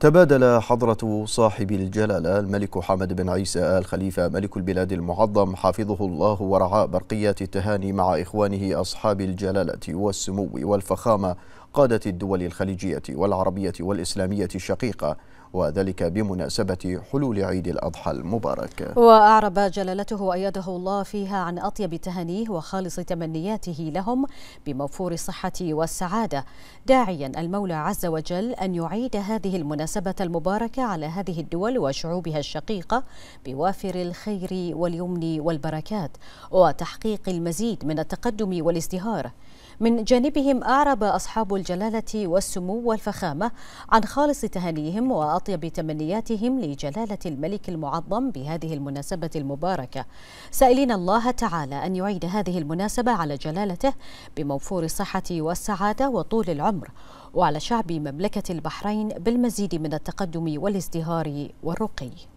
تبادل حضرة صاحب الجلالة الملك حمد بن عيسى آل خليفة ملك البلاد المعظم حفظه الله ورعاه برقيات التهاني مع إخوانه أصحاب الجلالة والسمو والفخامة قادة الدول الخليجية والعربية والإسلامية الشقيقة وذلك بمناسبة حلول عيد الأضحى المبارك وأعرب جلالته أيده الله فيها عن أطيب تهانيه وخالص تمنياته لهم بموفور الصحة والسعادة داعيا المولى عز وجل أن يعيد هذه المناسبة المباركة على هذه الدول وشعوبها الشقيقة بوافر الخير واليمن والبركات وتحقيق المزيد من التقدم والازدهار من جانبهم أعرب أصحاب الجلالة والسمو والفخامة عن خالص تهانيهم وأطيب أطيب تمنياتهم لجلالة الملك المعظم بهذه المناسبة المباركة سائلين الله تعالى أن يعيد هذه المناسبة على جلالته بموفور الصحة والسعادة وطول العمر وعلى شعب مملكة البحرين بالمزيد من التقدم والازدهار والرقي